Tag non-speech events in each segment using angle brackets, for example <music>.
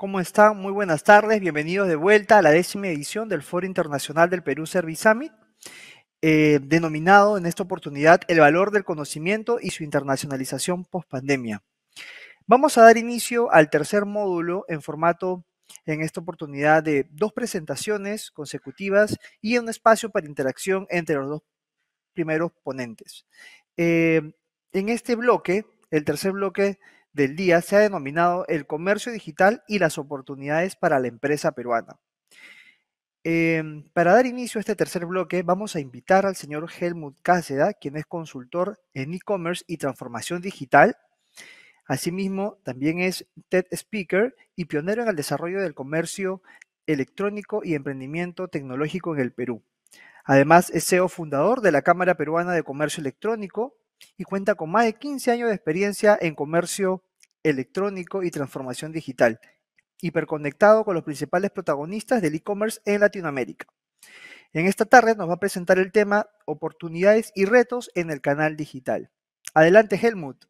¿Cómo están? Muy buenas tardes, bienvenidos de vuelta a la décima edición del Foro Internacional del Perú Service Summit, eh, denominado en esta oportunidad El valor del conocimiento y su internacionalización post-pandemia. Vamos a dar inicio al tercer módulo en formato en esta oportunidad de dos presentaciones consecutivas y un espacio para interacción entre los dos primeros ponentes. Eh, en este bloque, el tercer bloque, del día se ha denominado el comercio digital y las oportunidades para la empresa peruana. Em, para dar inicio a este tercer bloque, vamos a invitar al señor Helmut Cáceda, quien es consultor en e-commerce y transformación digital. Asimismo, también es TED Speaker y pionero en el desarrollo del comercio electrónico y emprendimiento tecnológico en el Perú. Además, es CEO fundador de la Cámara Peruana de Comercio Electrónico y cuenta con más de 15 años de experiencia en comercio electrónico y transformación digital, hiperconectado con los principales protagonistas del e-commerce en Latinoamérica. En esta tarde nos va a presentar el tema Oportunidades y retos en el canal digital. Adelante, Helmut.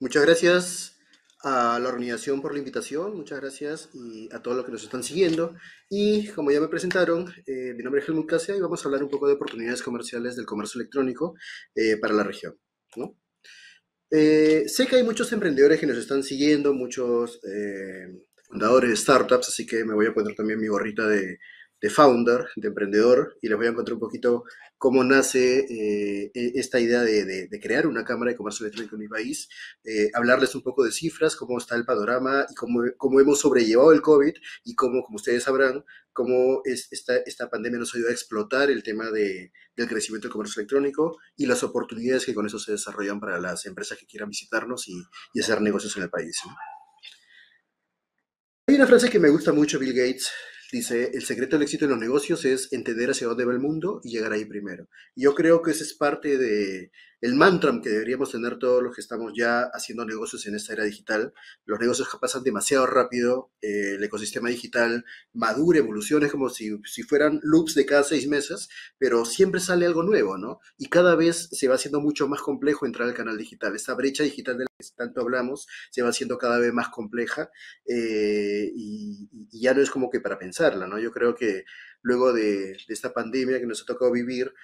Muchas gracias a la organización por la invitación, muchas gracias y a todos los que nos están siguiendo. Y como ya me presentaron, eh, mi nombre es Helmut Casia y vamos a hablar un poco de oportunidades comerciales del comercio electrónico eh, para la región. Eh, sé que hay muchos emprendedores que nos están siguiendo, muchos eh, fundadores de startups, así que me voy a poner también mi gorrita de de founder, de emprendedor, y les voy a contar un poquito cómo nace eh, e, esta idea de, crear una Cámara de Comercio Electrónico en mi país, eh, hablarles un poco de cifras, cómo está el panorama y cómo, hemos sobrellevado el COVID y cómo, como ustedes sabrán, cómo esta, esta pandemia nos ayuda a explotar el tema del crecimiento del comercio electrónico y las oportunidades que con eso se desarrollan para las empresas que quieran visitarnos y, hacer negocios en el país. Hay una frase que me gusta mucho, Bill Gates, Dice, el secreto del éxito en los negocios es entender hacia dónde va el mundo y llegar ahí primero. Yo creo que esa es parte de, el mantra que deberíamos tener todos los que estamos ya haciendo negocios en esta era digital. Los negocios pasan demasiado rápido, eh, el ecosistema digital madura, evoluciona, es como si, fueran loops de cada seis meses, pero siempre sale algo nuevo, ¿no? Y cada vez se va haciendo mucho más complejo entrar al canal digital. Esta brecha digital de la que tanto hablamos se va haciendo cada vez más compleja eh, y, ya no es como que para pensarla, ¿no? Yo creo que luego de esta pandemia que nos ha tocado vivir,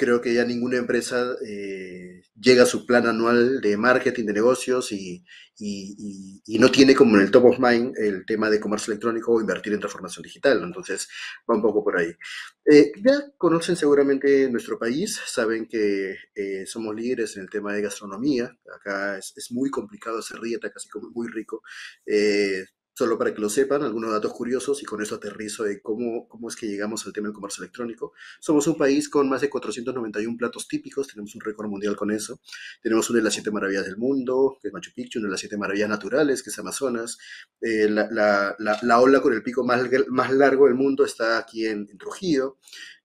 creo que ya ninguna empresa eh, llega a su plan anual de marketing, de negocios y, no tiene como en el top of mind el tema de comercio electrónico o invertir en transformación digital. Entonces, va un poco por ahí. Eh, ya conocen seguramente nuestro país, saben que eh, somos líderes en el tema de gastronomía. Acá es, es muy complicado hacer dieta, casi como muy rico. Solo para que lo sepan, algunos datos curiosos y con esto aterrizo de cómo, cómo es que llegamos al tema del comercio electrónico. Somos un país con más de 491 platos típicos, tenemos un récord mundial con eso. Tenemos una de las siete maravillas del mundo, que es Machu Picchu, una de las siete maravillas naturales, que es Amazonas. Eh, la, ola con el pico más, más largo del mundo está aquí en Trujillo.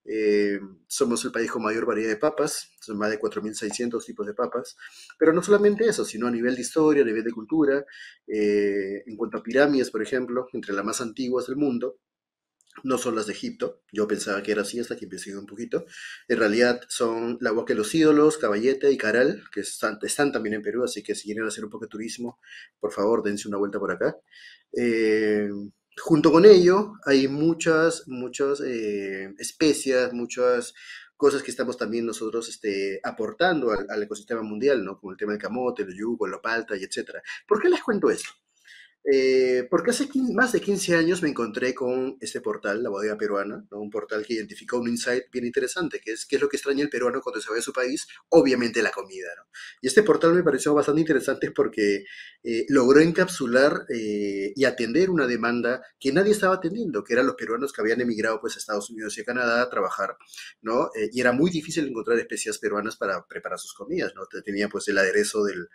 Eh, somos el país con mayor variedad de papas, son más de 4.600 tipos de papas, pero no solamente eso, sino a nivel de historia, a nivel de cultura, eh, en cuanto a pirámides, por ejemplo, entre las más antiguas del mundo, no son las de Egipto, yo pensaba que era así hasta que investigué un poquito, en realidad son la Boca de los Ídolos, Caballete y Caral, que están, también en Perú, así que si quieren hacer un poco de turismo, por favor, dense una vuelta por acá. Eh, junto con ello hay muchas, muchas eh, especias, muchas cosas que estamos también nosotros este, aportando al, ecosistema mundial, ¿no? Como el tema del camote, el yugo, la palta y etcétera. ¿Por qué les cuento esto? Eh, porque hace más de 15 años me encontré con este portal, La Bodega Peruana, un portal que identificó un insight bien interesante, que es qué es lo que extraña el peruano cuando se va de su país, obviamente la comida. Y este portal me pareció bastante interesante porque eh, logró encapsular eh, y atender una demanda que nadie estaba atendiendo, que eran los peruanos que habían emigrado pues, a Estados Unidos y a Canadá a trabajar, ¿no? y era muy difícil encontrar especias peruanas para preparar sus comidas, ¿no? Tenía pues el aderezo del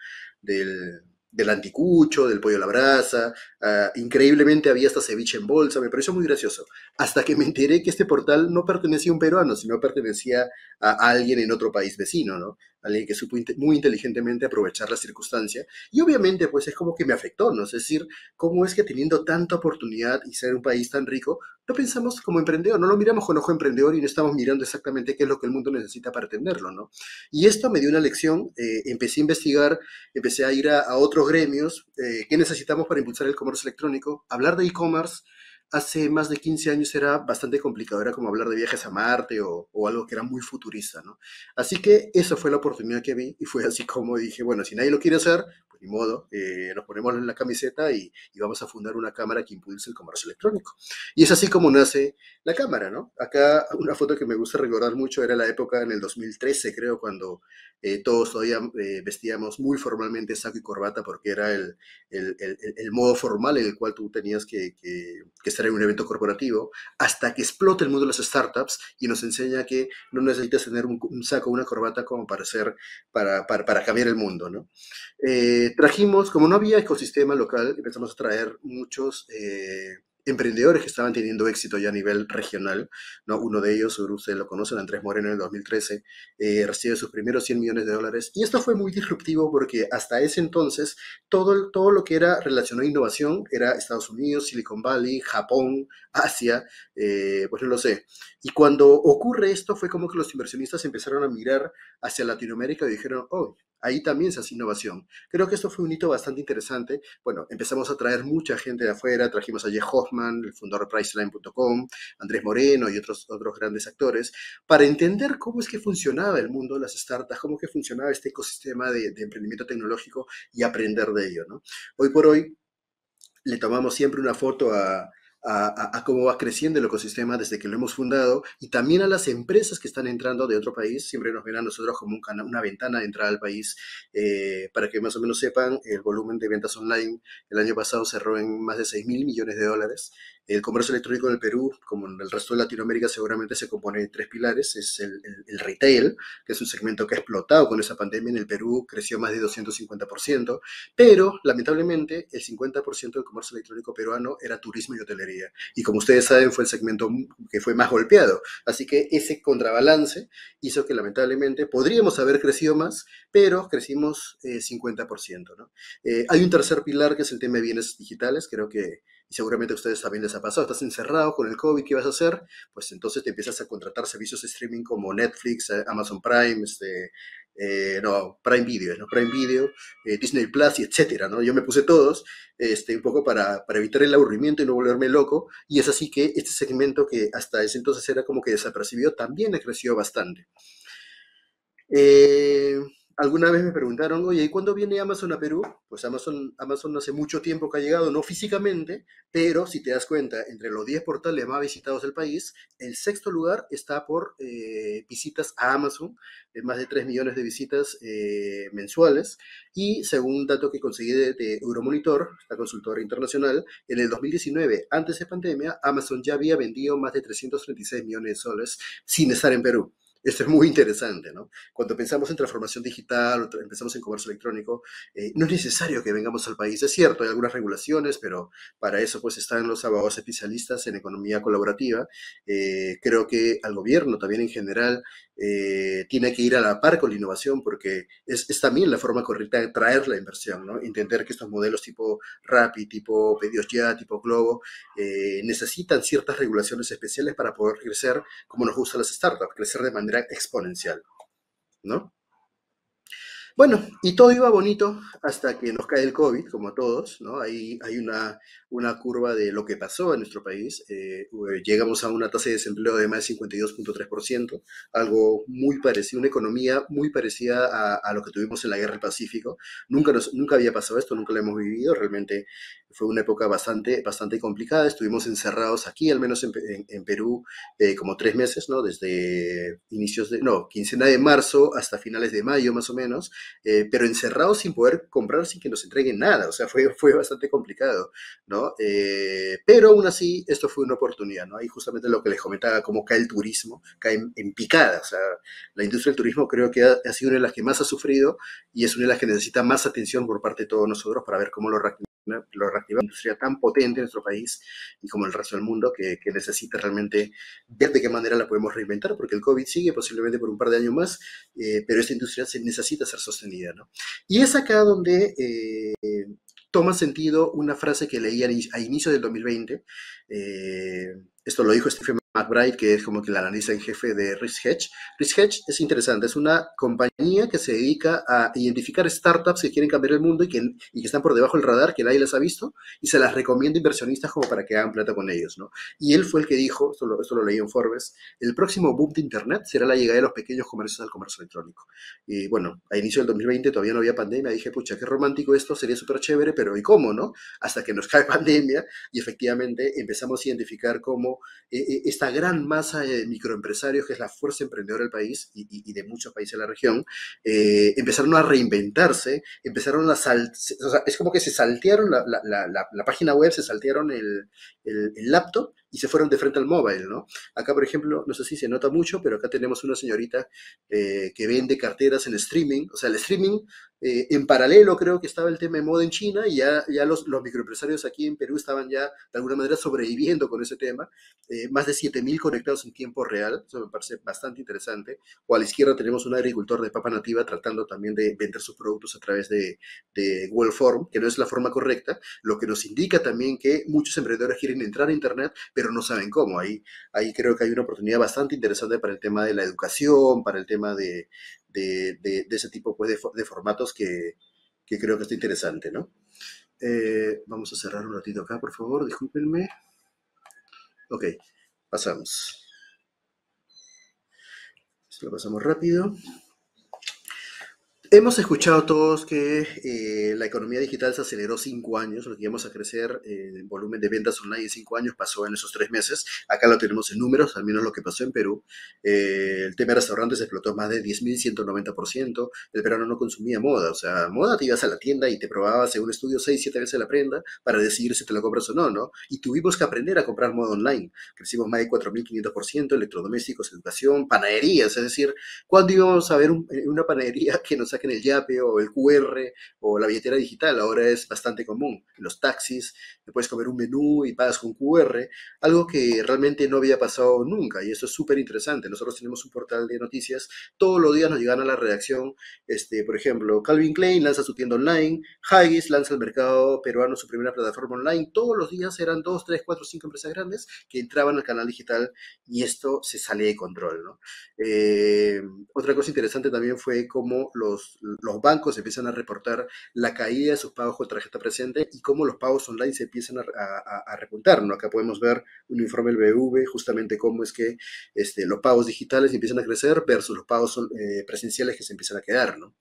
del anticucho, del pollo a la brasa. Ah, increíblemente había hasta ceviche en bolsa, me pareció muy gracioso. Hasta que me enteré que este portal no pertenecía a un peruano, sino pertenecía a alguien en otro país vecino, ¿no? alguien que supo muy inteligentemente aprovechar la circunstancia. Y obviamente, pues es como que me afectó, ¿no? Es decir, ¿cómo es que teniendo tanta oportunidad y ser un país tan rico, no pensamos como emprendedor, no lo miramos con ojo emprendedor y no estamos mirando exactamente qué es lo que el mundo necesita para atenderlo, ¿no? Y esto me dio una lección, eh, empecé a investigar, empecé a ir a, otros gremios, eh, qué necesitamos para impulsar el comercio electrónico, hablar de e-commerce hace más de 15 años era bastante complicado, era como hablar de viajes a Marte o, o, algo que era muy futurista, ¿no? Así que esa fue la oportunidad que vi y fue así como dije, bueno, si nadie lo quiere hacer, y modo, eh, nos ponemos en la camiseta y, vamos a fundar una cámara que impulse el comercio electrónico. Y es así como nace la cámara, ¿no? Acá una foto que me gusta recordar mucho era la época en el 2013, creo, cuando eh, todos todavía eh, vestíamos muy formalmente saco y corbata porque era el, el, el, modo formal en el cual tú tenías que, que, estar en un evento corporativo, hasta que explota el mundo de las startups y nos enseña que no necesitas tener un, saco o una corbata como para, para, para, cambiar el mundo, ¿no? Eh, trajimos, como no había ecosistema local, empezamos a traer muchos eh, emprendedores que estaban teniendo éxito ya a nivel regional. ¿no? Uno de ellos, ustedes lo conocen, Andrés Moreno en el 2013, eh, recibe sus primeros 100 millones de dólares. Y esto fue muy disruptivo porque hasta ese entonces todo, todo lo que era relacionado a innovación era Estados Unidos, Silicon Valley, Japón, Asia, eh, pues no lo sé. Y cuando ocurre esto fue como que los inversionistas empezaron a mirar hacia Latinoamérica y dijeron, oh, ahí también se hace innovación. Creo que esto fue un hito bastante interesante. Bueno, empezamos a traer mucha gente de afuera, trajimos a Jeff Hoffman, el fundador de Priceline.com, Andrés Moreno y otros, otros grandes actores, para entender cómo es que funcionaba el mundo de las startups, cómo que funcionaba este ecosistema de, emprendimiento tecnológico y aprender de ello, Hoy por hoy le tomamos siempre una foto a a, cómo va creciendo el ecosistema desde que lo hemos fundado y también a las empresas que están entrando de otro país. Siempre nos ven a nosotros como una ventana de entrada al país. Eh, para que más o menos sepan, el volumen de ventas online el año pasado cerró en más de 6 mil millones de dólares. El comercio electrónico en el Perú, como en el resto de Latinoamérica, seguramente se compone de tres pilares. Es el, retail, que es un segmento que ha explotado con esa pandemia. En el Perú creció más de 250%, pero lamentablemente el 50% del comercio electrónico peruano era turismo y hotelería. Y como ustedes saben, fue el segmento que fue más golpeado. Así que ese contrabalance hizo que lamentablemente podríamos haber crecido más, pero crecimos 50%. Eh, eh, hay un tercer pilar que es el tema de bienes digitales. Creo que seguramente ustedes también les ha pasado, estás encerrado con el COVID, ¿qué vas a hacer? Pues entonces te empiezas a contratar servicios de streaming como Netflix, eh, Amazon Prime, este, eh, no, Prime Video, ¿no? Prime Video, eh, Disney Plus y etcétera, ¿no? Yo me puse todos, este, un poco para, para, evitar el aburrimiento y no volverme loco, y es así que este segmento que hasta ese entonces era como que desapercibido, también ha crecido bastante. Eh, Alguna vez me preguntaron, oye, ¿y cuándo viene Amazon a Perú? Pues Amazon, Amazon hace mucho tiempo que ha llegado, no físicamente, pero si te das cuenta, entre los 10 portales más visitados del país, el sexto lugar está por eh, visitas a Amazon, más de 3 millones de visitas eh, mensuales. Y según un dato que conseguí de, de Euromonitor, la consultora internacional, en el 2019, antes de pandemia, Amazon ya había vendido más de 336 millones de soles sin estar en Perú. Esto es muy interesante, ¿no? Cuando pensamos en transformación digital, empezamos en comercio electrónico, eh, no es necesario que vengamos al país. Es cierto, hay algunas regulaciones, pero para eso pues están los abogados especialistas en economía colaborativa. Eh, creo que al gobierno también en general eh, tiene que ir a la par con la innovación porque es, también la forma correcta de traer la inversión, Entender que estos modelos tipo Rappi, tipo Pedidos Ya, tipo Globo, eh, necesitan ciertas regulaciones especiales para poder crecer como nos gusta las startups, crecer de manera exponencial, Bueno, y todo iba bonito hasta que nos cae el COVID, como a todos, ¿no? hay una, una curva de lo que pasó en nuestro país. Eh, eh, llegamos a una tasa de desempleo de más de 52.3%, algo muy parecido, una economía muy parecida a, lo que tuvimos en la Guerra del Pacífico. Nunca, nos, nunca había pasado esto, nunca lo hemos vivido, realmente fue una época bastante, bastante complicada. Estuvimos encerrados aquí, al menos en, Perú, eh, como tres meses, ¿no? Desde inicios de, no, quincena de marzo hasta finales de mayo más o menos, pero encerrados sin poder comprar, sin que nos entreguen nada. O sea, fue, fue bastante complicado, ¿no? Eh, pero aún así, esto fue una oportunidad, ¿no? Ahí justamente lo que les comentaba, cómo cae el turismo, cae en, picadas. o sea, la industria del turismo creo que ha, sido una de las que más ha sufrido y es una de las que necesita más atención por parte de todos nosotros para ver cómo lo reactiva, lo una industria tan potente en nuestro país y como el resto del mundo que, que necesita realmente ver de qué manera la podemos reinventar, porque el COVID sigue posiblemente por un par de años más, eh, pero esta industria necesita ser sostenida, ¿no? Y es acá donde eh, toma sentido una frase que leía a inicio del 2020. Eh, esto lo dijo Stephen McBride, que es como que la analiza en jefe de Risk Hedge. Risk Hedge es interesante, es una compañía que se dedica a identificar startups que quieren cambiar el mundo y que, están por debajo del radar, que nadie las ha visto, y se las recomienda a inversionistas como para que hagan plata con ellos, ¿no? Y él fue el que dijo, esto lo, leí en Forbes, el próximo boom de Internet será la llegada de los pequeños comercios al comercio electrónico. Y bueno, a inicio del 2020 todavía no había pandemia, dije, pucha, qué romántico esto, sería súper chévere, pero ¿y cómo, no? Hasta que nos <laughs> cae pandemia y efectivamente empezamos a identificar cómo... Eh, eh esta gran masa de microempresarios que es la fuerza emprendedora del país y, de muchos países de la región, eh, empezaron a reinventarse, empezaron a saltar, es como que se saltearon la, página web, se saltearon el, el laptop y se fueron de frente al móvil, ¿no? Acá, por ejemplo, no sé si se nota mucho, pero acá tenemos una señorita eh, que vende carteras en streaming, o sea, el streaming eh, en paralelo creo que estaba el tema de moda en China y ya, ya los, los microempresarios aquí en Perú estaban ya de alguna manera sobreviviendo con ese tema, eh, más de 7.000 conectados en tiempo real, eso me parece bastante interesante, o a la izquierda tenemos un agricultor de papa nativa tratando también de vender sus productos a través de, de Form, que no es la forma correcta, lo que nos indica también que muchos emprendedores quieren entrar a Internet, pero no saben cómo. Ahí, ahí creo que hay una oportunidad bastante interesante para el tema de la educación, para el tema de, ese tipo pues, de, formatos que, creo que está interesante, ¿no? Eh, vamos a cerrar un ratito acá, por favor, discúlpenme. Ok, pasamos. Se lo pasamos rápido. Hemos escuchado todos que eh, la economía digital se aceleró cinco años, lo que íbamos a crecer en eh, volumen de ventas online en cinco años pasó en esos tres meses. Acá lo tenemos en números, al menos lo que pasó en Perú. Eh, el tema de restaurantes explotó más de 10.190%. El peruano no consumía moda, o sea, moda te ibas a la tienda y te probabas según un estudio seis, siete veces la prenda para decidir si te la compras o no, ¿no? Y tuvimos que aprender a comprar moda online. Crecimos más de 4.500%, electrodomésticos, educación, panaderías, es decir, ¿cuándo íbamos a ver una panadería que nos ha en el yape o el QR o la billetera digital, ahora es bastante común. En los taxis, te puedes comer un menú y pagas con QR, algo que realmente no había pasado nunca y eso es súper interesante. Nosotros tenemos un portal de noticias, todos los días nos llegan a la redacción, este, por ejemplo, Calvin Klein lanza su tienda online, Haggis lanza al mercado peruano su primera plataforma online, todos los días eran dos tres cuatro cinco empresas grandes que entraban al canal digital y esto se salía de control. Eh, otra cosa interesante también fue cómo los los, bancos empiezan a reportar la caída de sus pagos con tarjeta presente y cómo los pagos online se empiezan a, repuntar. ¿no? Acá podemos ver un informe del BV justamente cómo es que este, los pagos digitales empiezan a crecer versus los pagos eh, presenciales que se empiezan a quedar. ¿no?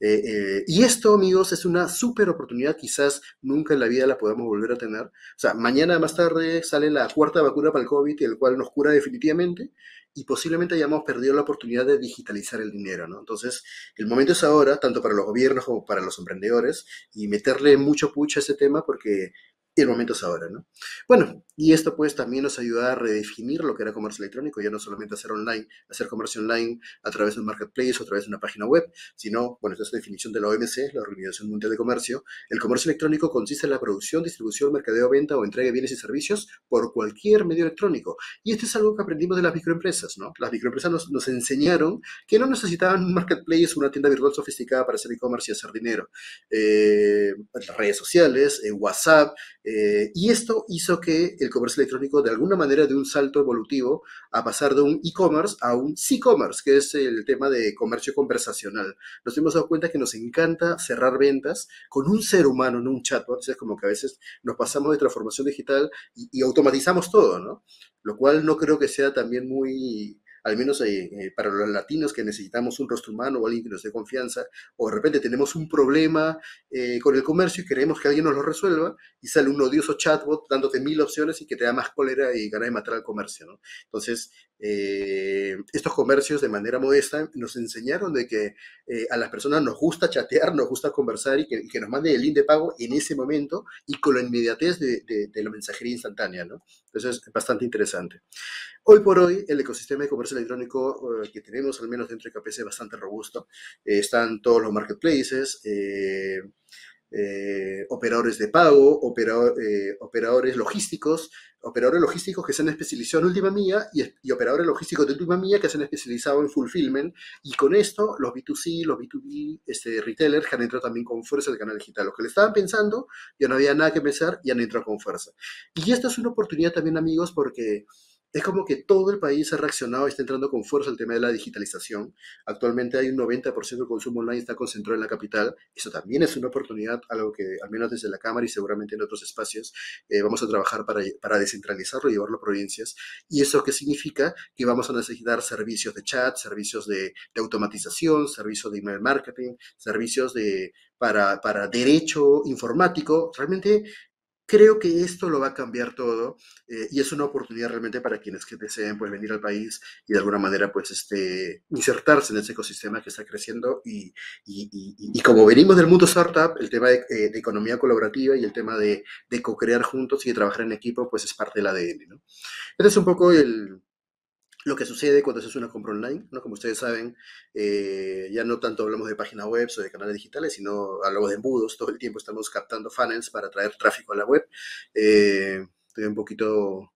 Eh, eh, y esto, amigos, es una super oportunidad. Quizás nunca en la vida la podamos volver a tener. O sea, mañana más tarde sale la cuarta vacuna para el COVID, el cual nos cura definitivamente y posiblemente hayamos perdido la oportunidad de digitalizar el dinero, ¿no? Entonces, el momento es ahora, tanto para los gobiernos como para los emprendedores, y meterle mucho pucho a ese tema porque el momento es ahora, ¿no? Bueno, y esto pues también nos ayuda a redefinir lo que era comercio electrónico, ya no solamente hacer online, hacer comercio online a través de un marketplace o a través de una página web, sino, bueno, esta es la definición de la OMC, la Organización Mundial de Comercio, el comercio electrónico consiste en la producción, distribución, mercadeo, venta o entrega de bienes y servicios por cualquier medio electrónico. Y esto es algo que aprendimos de las microempresas, ¿no? Las microempresas nos, enseñaron que no necesitaban un marketplace, una tienda virtual sofisticada para hacer e-commerce y hacer dinero. Eh, redes sociales, eh, WhatsApp, eh, y esto hizo que el comercio electrónico, de alguna manera, de un salto evolutivo a pasar de un e-commerce a un c-commerce, que es el tema de comercio conversacional. Nos hemos dado cuenta que nos encanta cerrar ventas con un ser humano, no un chatbot. Es como que a veces nos pasamos de transformación digital y, y automatizamos todo, ¿no? Lo cual no creo que sea también muy al menos eh, eh, para los latinos que necesitamos un rostro humano o alguien que nos dé confianza, o de repente tenemos un problema eh, con el comercio y queremos que alguien nos lo resuelva, y sale un odioso chatbot dándote mil opciones y que te da más cólera y ganas de matar al comercio. ¿no? Entonces, estos comercios de manera modesta nos enseñaron de que a las personas nos gusta chatear, nos gusta conversar y que, nos mande el link de pago en ese momento y con la inmediatez de, de la mensajería instantánea. ¿no? Entonces, es bastante interesante. Hoy por hoy, el ecosistema de comercio electrónico eh, que tenemos, al menos dentro de KPC, es bastante robusto. Eh, están todos los marketplaces, eh, operadores de pago, operadores logísticos, operadores logísticos que se han especializado en última Mía y, operadores logísticos de última Mía que se han especializado en fulfillment. Y con esto, los B2C, los B2B este, retailers que han entrado también con fuerza al canal digital. Los que le estaban pensando, ya no había nada que pensar y han entrado con fuerza. Y esta es una oportunidad también, amigos, porque es como que todo el país ha reaccionado y está entrando con fuerza el tema de la digitalización. Actualmente hay un 90% del consumo online está concentrado en la capital. Eso también es una oportunidad, algo que al menos desde la Cámara y seguramente en otros espacios eh, vamos a trabajar para, descentralizarlo y llevarlo a provincias. ¿Y eso qué significa? Que vamos a necesitar servicios de chat, servicios de, automatización, servicios de email marketing, servicios de para, para, derecho informático, realmente Creo que esto lo va a cambiar todo eh, y es una oportunidad realmente para quienes que deseen pues, venir al país y de alguna manera pues, este, insertarse en ese ecosistema que está creciendo. Y, y, como venimos del mundo startup, el tema eh, de, economía colaborativa y el tema de, de co-crear juntos y de trabajar en equipo pues, es parte del ADN. ¿no? Este es un poco el, lo que sucede cuando haces una compra online. ¿no? Como ustedes saben, eh, ya no tanto hablamos de páginas web o de canales digitales, sino hablamos de embudos. Todo el tiempo estamos captando funnels para traer tráfico a la web. Eh, estoy un poquito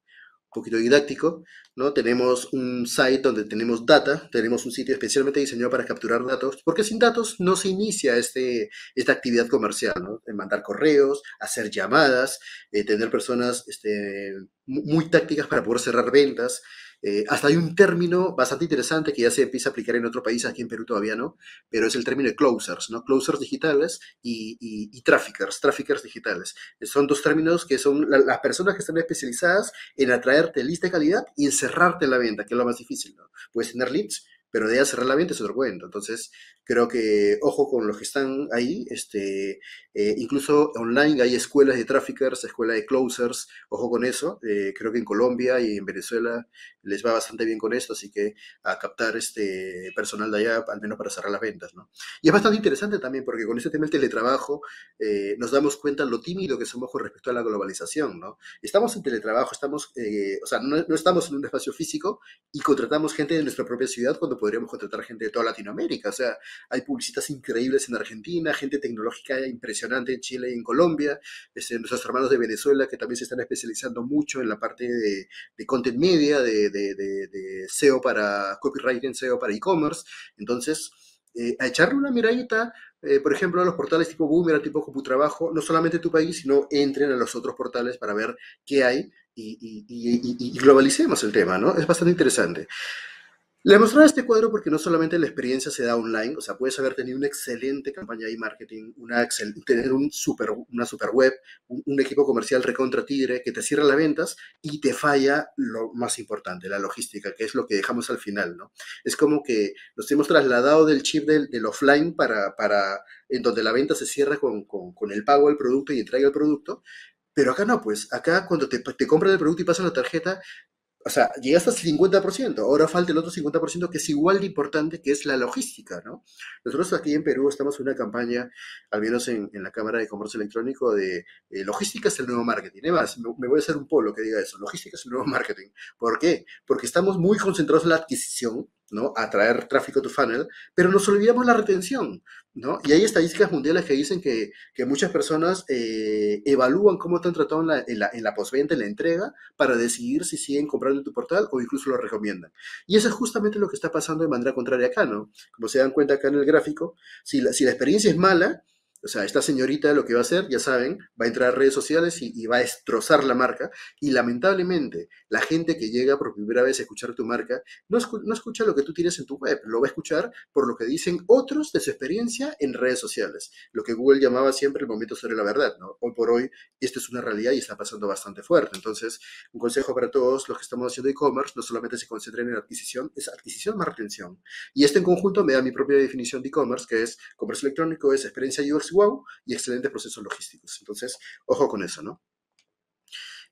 poquito didáctico, ¿no? Tenemos un site donde tenemos data, tenemos un sitio especialmente diseñado para capturar datos, porque sin datos no se inicia este, esta actividad comercial, ¿no? En mandar correos, hacer llamadas, eh, tener personas este, muy tácticas para poder cerrar ventas, eh, hasta hay un término bastante interesante que ya se empieza a aplicar en otro país, aquí en Perú todavía no, pero es el término de closers, ¿no? Closers digitales y, y, traffickers, traffickers digitales. Eh, son dos términos que son las personas que están especializadas en atraerte leads de calidad y encerrarte en la venta, que es lo más difícil, ¿no? Puedes tener leads, pero de ahí cerrar la venta es otro cuento. Entonces, creo que ojo con los que están ahí, este, eh, incluso online hay escuelas de traffickers, escuelas de closers, ojo con eso. Eh, creo que en Colombia y en Venezuela les va bastante bien con esto, así que a captar este personal de allá, al menos para cerrar las ventas. ¿no? Y es bastante interesante también, porque con este tema del teletrabajo eh, nos damos cuenta lo tímido que somos con respecto a la globalización. ¿no? Estamos en teletrabajo, estamos, o sea, no, no, estamos en un espacio físico y contratamos gente de nuestra propia ciudad cuando podríamos contratar gente de toda Latinoamérica. O sea, hay publicitas increíbles en Argentina, gente tecnológica impresionante en Chile y en Colombia, este, nuestros hermanos de Venezuela que también se están especializando mucho en la parte de, content media, de, de, de, SEO para copywriting, SEO para e-commerce. Entonces, eh, a echarle una miradita, eh, por ejemplo, a los portales tipo Boomer, tipo CompuTrabajo, no solamente tu país, sino entren a los otros portales para ver qué hay y, y globalicemos el tema, ¿no? Es bastante interesante. Le mostrado este cuadro porque no solamente la experiencia se da online, o sea, puedes haber tenido una excelente campaña de marketing, una tener una super web, un, equipo comercial recontra tigre que te cierra las ventas y te falla lo más importante, la logística, que es lo que dejamos al final, ¿no? Es como que nos hemos trasladado del chip del, offline para, en donde la venta se cierra con, el pago al producto y entrega el producto, pero acá no, pues acá cuando te, compras el producto y pasas la tarjeta, o sea, llegaste al 50%, ahora falta el otro 50% que es igual de importante, que es la logística, ¿no? Nosotros aquí en Perú estamos en una campaña, al menos en, la Cámara de Comercio Electrónico, de eh, logística es el nuevo marketing. Además, me, me, voy a hacer un polo que diga eso, logística es el nuevo marketing. ¿Por qué? Porque estamos muy concentrados en la adquisición, ¿no? atraer tráfico a tu funnel, pero nos olvidamos la retención, ¿no? Y hay estadísticas mundiales que dicen que, muchas personas eh, evalúan cómo están han en la, en la, postventa, la entrega, para decidir si siguen comprando en tu portal o incluso lo recomiendan. Y eso es justamente lo que está pasando de manera contraria acá, ¿no? Como se dan cuenta acá en el gráfico, si si la experiencia es mala, o sea, esta señorita lo que va a hacer, ya saben, va a entrar a redes sociales y, va a destrozar la marca. Y lamentablemente, la gente que llega por primera vez a escuchar tu marca no, escucha lo que tú tienes en tu web, lo va a escuchar por lo que dicen otros de su experiencia en redes sociales. Lo que Google llamaba siempre el momento sobre la verdad, ¿no? Hoy por hoy, esto es una realidad y está pasando bastante fuerte. Entonces, un consejo para todos los que estamos haciendo e-commerce, no solamente se concentren en adquisición, es adquisición más retención. Y esto en conjunto me da mi propia definición de e-commerce, que es comercio electrónico, es experiencia uso wow y excelentes procesos logísticos. Entonces, ojo con eso, ¿no?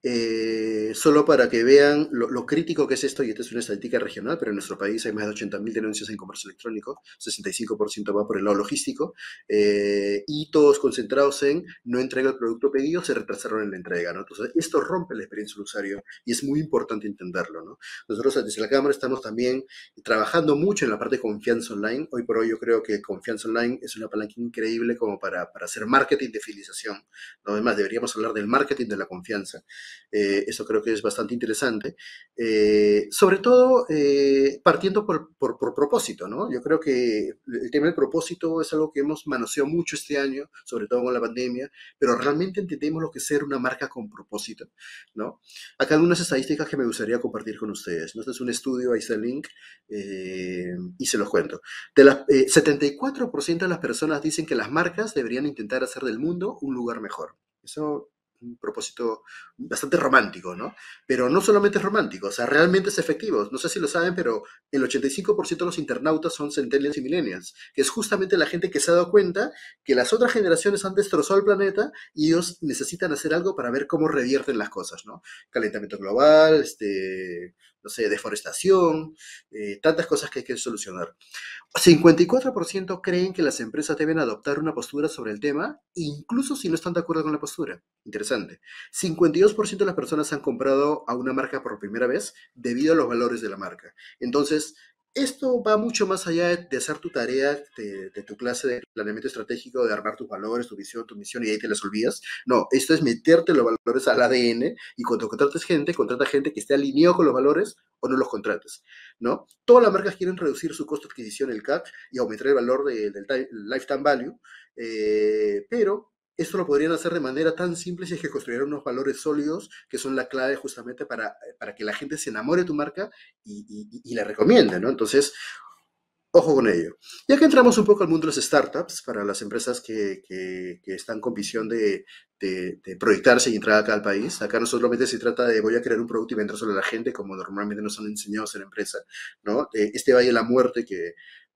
Eh, solo para que vean lo, crítico que es esto, y esta es una estadística regional, pero en nuestro país hay más de 80.000 denuncias en comercio electrónico, 65% va por el lado logístico, eh, y todos concentrados en no entrega el producto pedido, se retrasaron en la entrega, ¿no? Entonces, esto rompe la experiencia del usuario y es muy importante entenderlo, ¿no? Nosotros desde la Cámara estamos también trabajando mucho en la parte de confianza online. Hoy por hoy yo creo que confianza online es una palanca increíble como para, para hacer marketing de fidelización, ¿no? Además, deberíamos hablar del marketing de la confianza. Eh, eso creo que es bastante interesante. Eh, sobre todo eh, partiendo por, por, propósito, ¿no? Yo creo que el tema del propósito es algo que hemos manoseado mucho este año, sobre todo con la pandemia, pero realmente entendemos lo que es ser una marca con propósito, ¿no? Acá algunas estadísticas que me gustaría compartir con ustedes, ¿no? Este es un estudio, ahí está el link, y se los cuento. De las, 74% de las personas dicen que las marcas deberían intentar hacer del mundo un lugar mejor. Eso un propósito bastante romántico, ¿no? Pero no solamente es romántico, o sea, realmente es efectivo. No sé si lo saben, pero el 85% de los internautas son centennials y millennials, que es justamente la gente que se ha dado cuenta que las otras generaciones han destrozado el planeta y ellos necesitan hacer algo para ver cómo revierten las cosas, ¿no? Calentamiento global, este no sé, deforestación, eh, tantas cosas que hay que solucionar. 54% creen que las empresas deben adoptar una postura sobre el tema, incluso si no están de acuerdo con la postura. Interesante. 52% de las personas han comprado a una marca por primera vez debido a los valores de la marca. Entonces, esto va mucho más allá de, hacer tu tarea de, tu clase de planeamiento estratégico, de armar tus valores, tu visión, tu misión y ahí te las olvidas. No, esto es meterte los valores al ADN y cuando contrates gente, contrata gente que esté alineado con los valores o no los contrates, ¿no? Todas las marcas quieren reducir su costo de adquisición, el CAC, y aumentar el valor del lifetime value, eh, pero esto lo podrían hacer de manera tan simple si es que construyeron unos valores sólidos que son la clave justamente para, eh, para que la gente se enamore de tu marca y, la recomienda, ¿no? Entonces, Ojo con ello. Ya que entramos un poco al mundo de las startups, para las empresas que, que, están con visión de, de, proyectarse y entrar acá al país, acá no solamente se trata de voy a crear un producto y vender solo a la gente, como normalmente nos han enseñado a ser empresa, ¿no? Eh, este Valle de la Muerte que,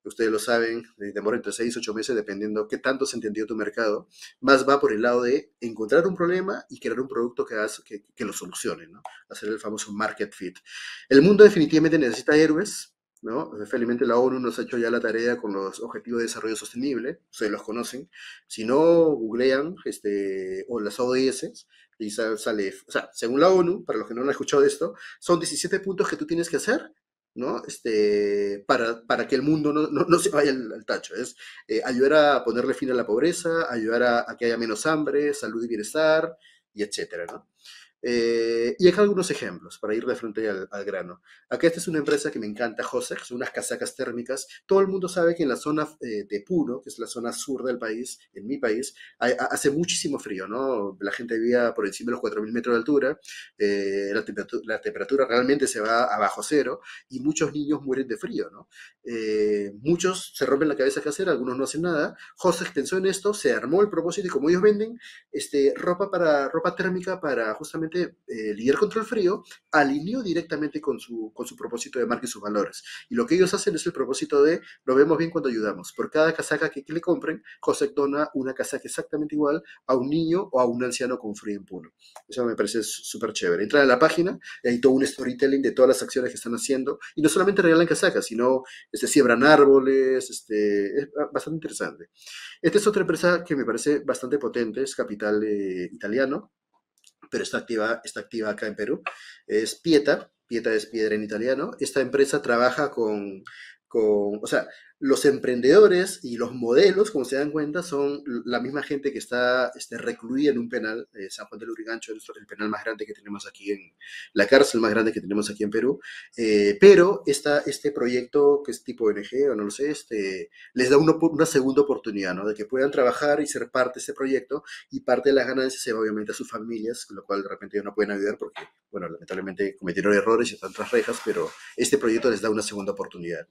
ustedes lo saben, demora entre 6 y 8 meses dependiendo qué tanto se entendió tu mercado, más va por el lado de encontrar un problema y crear un producto que, lo solucione, ¿no? Hacer el famoso market fit. El mundo definitivamente necesita héroes, ¿no? Felizmente la ONU nos ha hecho ya la tarea con los Objetivos de Desarrollo Sostenible, ustedes los conocen. Si no, googlean este, o las ODS y sale, o sea, según la ONU, para los que no han escuchado esto, son 17 puntos que tú tienes que hacer ¿no? Este, para, que el mundo no, se vaya al, tacho. Es eh, ayudar a ponerle fin a la pobreza, ayudar a, a, que haya menos hambre, salud y bienestar, y etcétera, ¿no? Eh, y acá algunos ejemplos para ir de frente al, grano. Acá esta es una empresa que me encanta, son unas casacas térmicas. Todo el mundo sabe que en la zona eh, de Puno, que es la zona sur del país, en mi país, hace muchísimo frío, ¿no? La gente vivía por encima de los 4.000 metros de altura, eh, la, temperatura, realmente se va abajo cero y muchos niños mueren de frío, ¿no? muchos se rompen la cabeza qué hacer, algunos no hacen nada. Josex pensó en esto, se armó el propósito y como ellos venden este, ropa, para, ropa térmica para justamente eh, líder contra el frío alineó directamente con su, con su propósito de marca y sus valores. Y lo que ellos hacen es el propósito de lo vemos bien cuando ayudamos. Por cada casaca que, que le compren, José dona una casaca exactamente igual a un niño o a un anciano con frío en Puno. Eso me parece súper chévere. Entran a la página, hay todo un storytelling de todas las acciones que están haciendo. Y no solamente regalan casacas, sino este, siembran árboles. Este, es bastante interesante. Esta es otra empresa que me parece bastante potente, es capital eh, italiano pero está activa, está activa acá en Perú, es Pieta, Pieta es piedra en italiano. Esta empresa trabaja con, con o sea, los emprendedores y los modelos, como se dan cuenta, son la misma gente que está este, recluida en un penal, eh, San Juan de Lurigancho, el, penal más grande que tenemos aquí en, la cárcel más grande que tenemos aquí en Perú, eh, pero esta, este proyecto, que es tipo ONG o no lo sé, este, les da una segunda oportunidad, ¿no? De que puedan trabajar y ser parte de este proyecto y parte de las ganancias se va obviamente a sus familias, lo cual de repente no pueden ayudar porque, bueno, lamentablemente cometieron errores y están tras rejas, pero este proyecto les da una segunda oportunidad,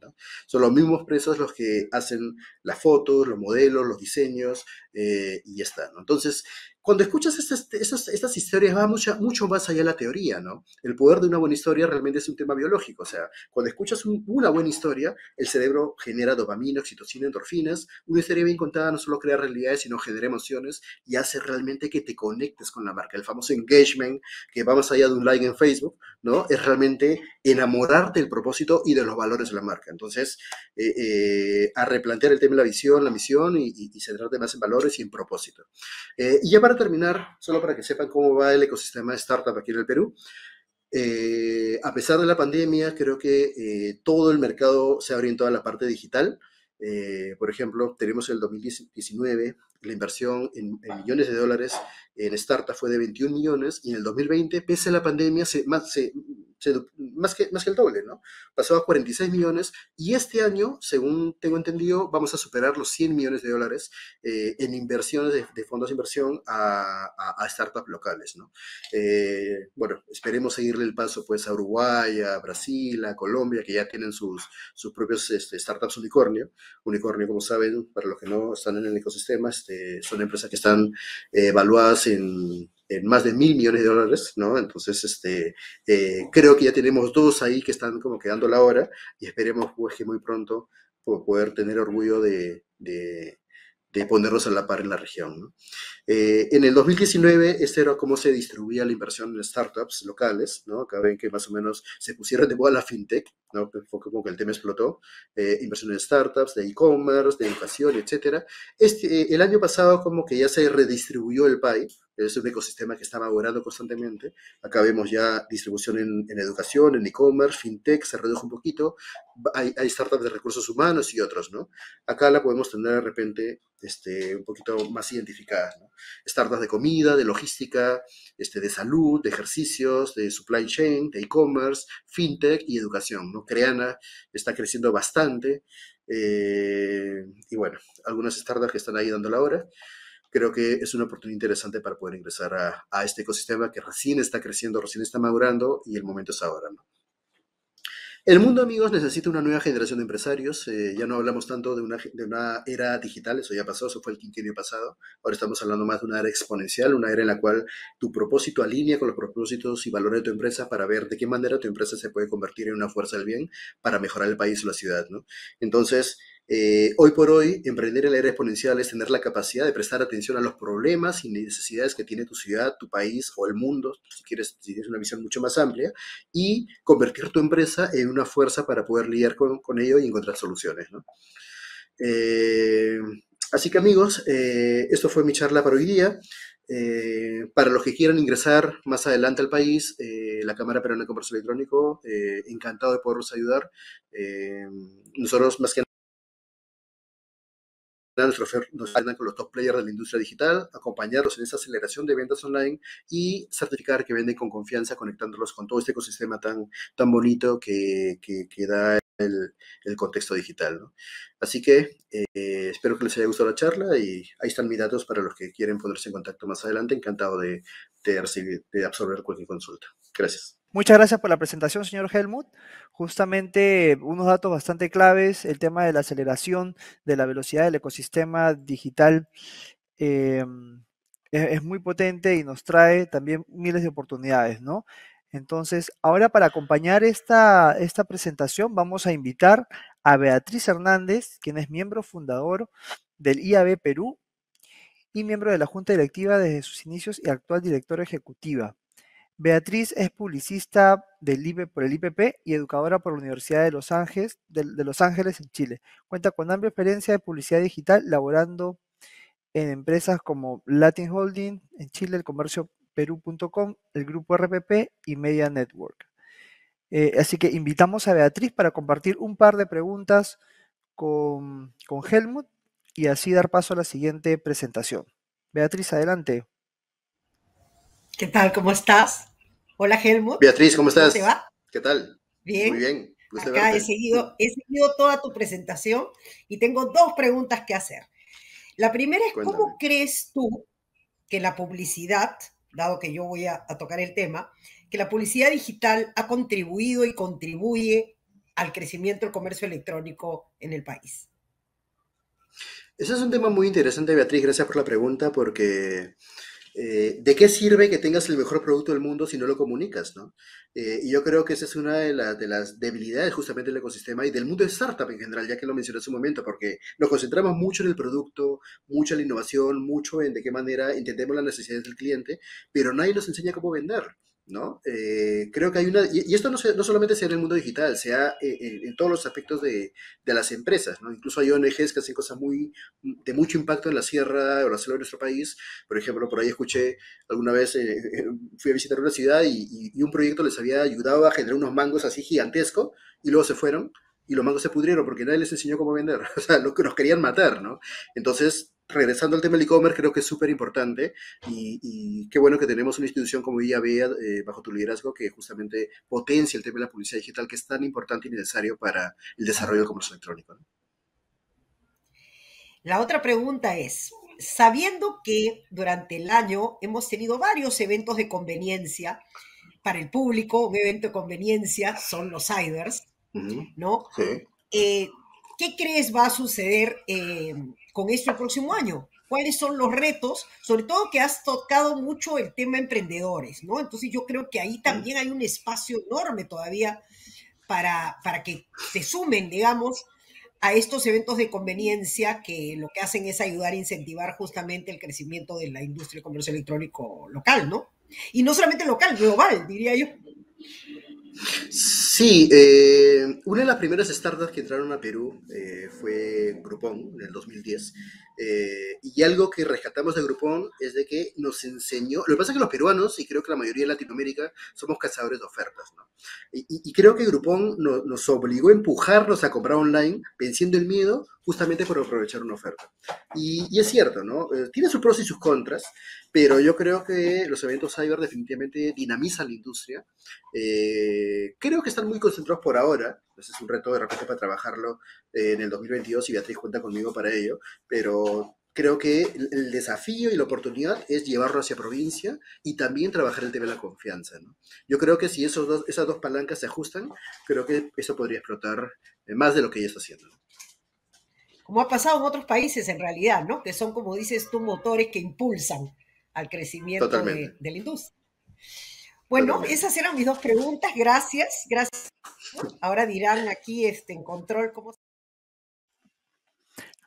Son los mismos presos los que hacen las fotos, los modelos, los diseños eh, y ya está. Entonces, cuando escuchas estas, historias va mucho, más allá de la teoría, ¿no? El poder de una buena historia realmente es un tema biológico, o sea, cuando escuchas una buena historia, el cerebro genera dopamina, oxitocina, endorfinas, una historia bien contada no solo crea realidades, sino genera emociones y hace realmente que te conectes con la marca, el famoso engagement que va más allá de un like en Facebook, ¿no? Es realmente enamorarte del propósito y de los valores de la marca. Entonces, eh, eh, a replantear el tema de la visión, la misión y, y, centrarte más en valores y en propósito. Eh, y para terminar, solo para que sepan cómo va el ecosistema de startup aquí en el Perú, eh, a pesar de la pandemia, creo que eh, todo el mercado se ha en toda la parte digital. Eh, por ejemplo, tenemos el 2019 la inversión en, millones de dólares en startups fue de 21 millones y en el 2020, pese a la pandemia, se, más, que, más que el doble, ¿no? Pasó a 46 millones y este año, según tengo entendido, vamos a superar los 100 millones de dólares eh, en inversiones de, fondos de inversión a, startups locales, ¿no? Eh, bueno, esperemos seguirle el paso pues a Uruguay, a Brasil, a Colombia, que ya tienen sus, sus propios este, startups unicornio. Unicornio, como saben, para los que no están en el ecosistema, este, eh, son empresas que están eh, evaluadas en, más de mil millones de dólares, ¿no? Entonces, este, eh, creo que ya tenemos dos ahí que están como quedando la hora y esperemos pues, que muy pronto pues, poder tener orgullo de de ponerlos a la par en la región. Eh, en el 2019, este era cómo se distribuía la inversión en startups locales, ¿no? Acá ven que más o menos se pusieron de moda la fintech, ¿no? como que el tema explotó, eh, inversión en startups, de e-commerce, de educación, etc. Este, eh, el año pasado como que ya se redistribuyó el PAI, es un ecosistema que está madurando constantemente. Acá vemos ya distribución en, educación, en e-commerce, fintech, se redujo un poquito. Hay, hay startups de recursos humanos y otros, ¿no? Acá la podemos tener de repente este, un poquito más identificadas. ¿no? Startups de comida, de logística, este, de salud, de ejercicios, de supply chain, de e-commerce, fintech y educación. ¿no? Creana está creciendo bastante. Eh, y bueno, algunas startups que están ahí dando la hora. Creo que es una oportunidad interesante para poder ingresar a, a este ecosistema que recién está creciendo, recién está madurando y el momento es ahora. ¿no? El mundo, amigos, necesita una nueva generación de empresarios. Eh, ya no hablamos tanto de una, de una era digital, eso ya pasó, eso fue el quinquenio pasado. Ahora estamos hablando más de una era exponencial, una era en la cual tu propósito alinea con los propósitos y valores de tu empresa para ver de qué manera tu empresa se puede convertir en una fuerza del bien para mejorar el país o la ciudad, ¿no? Entonces, eh, hoy por hoy, emprender en la era exponencial es tener la capacidad de prestar atención a los problemas y necesidades que tiene tu ciudad, tu país o el mundo, si quieres, tienes una visión mucho más amplia, y convertir tu empresa en una fuerza para poder lidiar con, ello y encontrar soluciones. Eh, así que amigos, eh, esto fue mi charla para hoy día. para los que quieran ingresar más adelante al país, la Cámara Peruana de Comercio Electrónico, encantado de poderlos ayudar. nosotros, más que nos con los top players de la industria digital, acompañarlos en esa aceleración de ventas online y certificar que venden con confianza, conectándolos con todo este ecosistema tan, tan bonito que, que, da el, el, contexto digital. Así que eh, espero que les haya gustado la charla y ahí están mis datos para los que quieren ponerse en contacto más adelante. Encantado de, de, recibir, de absorber cualquier consulta. Gracias. Muchas gracias por la presentación, señor Helmut. Justamente unos datos bastante claves, el tema de la aceleración de la velocidad del ecosistema digital em, es, muy potente y nos trae también miles de oportunidades, ¿no? Entonces, ahora para acompañar esta, esta presentación vamos a invitar a Beatriz Hernández, quien es miembro fundador del IAB Perú y miembro de la Junta Directiva desde sus inicios y actual directora ejecutiva. Beatriz es publicista del por el IPP y educadora por la Universidad de Los, Ángeles, en Chile. Cuenta con amplia experiencia de publicidad digital, laborando en empresas como Latin Holding en Chile, el comercio perú.com, el grupo RPP y Media Network. Eh, así que invitamos a Beatriz para compartir un par de preguntas con Helmut y así dar paso a la siguiente presentación. Beatriz, adelante. ¿Qué tal? ¿Cómo estás? Hola, Helmut. Beatriz, ¿cómo estás? ¿Cómo te va? ¿Qué tal? Bien. Muy bien. Acá he seguido, toda tu presentación y tengo dos preguntas que hacer. La primera es, ¿cómo crees tú que la publicidad, dado que yo voy a, a tocar el tema, que la publicidad digital ha contribuido y contribuye al crecimiento del comercio electrónico en el país? Ese es un tema muy interesante, Beatriz. Gracias por la pregunta, porque eh, ¿de qué sirve que tengas el mejor producto del mundo si no lo comunicas? Eh, y yo creo que esa es una de, de, las debilidades justamente del ecosistema y del mundo de startup en general, ya que lo mencioné hace un momento, porque nos concentramos mucho en el producto, mucho en la innovación, mucho en de qué manera entendemos las necesidades del cliente, pero nadie nos enseña cómo vender. ¿no? Eh, creo que hay una, y, esto no, se, no, solamente sea en el mundo digital, sea eh, en, en todos los aspectos de, las empresas, ¿no? Incluso hay ONGs que hacen cosas muy, de mucho impacto en la sierra o la selva de nuestro país. Por ejemplo, por ahí escuché alguna vez, eh, fui a visitar una ciudad y, y, un proyecto les había ayudado a generar unos mangos así gigantesco y luego se fueron y los mangos se pudrieron porque nadie les enseñó cómo vender. <laughs> O sea, lo que nos querían matar, ¿no? Entonces, regresando al tema del e-commerce, creo que es súper importante y, qué bueno que tenemos una institución como IAB eh, bajo tu liderazgo que justamente potencia el tema de la publicidad digital que es tan importante y necesario para el desarrollo del comercio electrónico. La otra pregunta es, sabiendo que durante el año hemos tenido varios eventos de conveniencia para el público, un evento de conveniencia son los Cybers, ¿no? Eh, ¿Qué crees va a suceder eh, con esto el próximo año? ¿Cuáles son los retos? Sobre todo que has tocado mucho el tema emprendedores, ¿no? Entonces yo creo que ahí también hay un espacio enorme todavía para, para que se sumen, digamos, a estos eventos de conveniencia que lo que hacen es ayudar a incentivar justamente el crecimiento de la industria de comercio electrónico local, ¿no? Y no solamente local, global, diría yo. Sí, eh, una de las primeras startups que entraron a Perú eh, fue Groupon en el 2010. Eh, y algo que rescatamos de Groupon es de que nos enseñó, lo que pasa es que los peruanos, y creo que la mayoría de Latinoamérica, somos cazadores de ofertas, ¿no? Y, creo que Groupon nos obligó a empujarnos a comprar online, venciendo el miedo, justamente por aprovechar una oferta. Y, y es cierto, ¿no? tiene sus pros y sus contras pero yo creo que los eventos cyber definitivamente dinamizan la industria. Eh, creo que están muy concentrados por ahora. es un reto de repente para trabajarlo eh, en el 2022 y Beatriz cuenta conmigo para ello, pero creo que el desafío y la oportunidad es llevarlo hacia provincia y también trabajar el tema de la confianza. Yo creo que si esos esas dos palancas se ajustan, creo que eso podría explotar eh, más de lo que ya está haciendo. Como ha pasado en otros países en realidad, ¿no? Que son, como dices tú, motores que impulsan al crecimiento de, la industria. Bueno, esas eran mis dos preguntas. Gracias, gracias. Ahora dirán aquí este, en control cómo.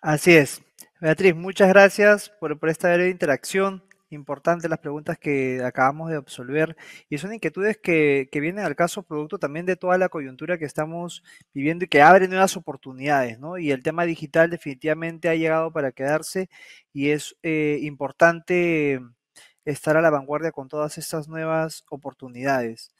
Así es. Beatriz, muchas gracias por, esta breve interacción. Importante las preguntas que acabamos de absolver y son inquietudes que, vienen al caso producto también de toda la coyuntura que estamos viviendo y que abre nuevas oportunidades, ¿no? Y el tema digital definitivamente ha llegado para quedarse y es eh, importante estar a la vanguardia con todas estas nuevas oportunidades.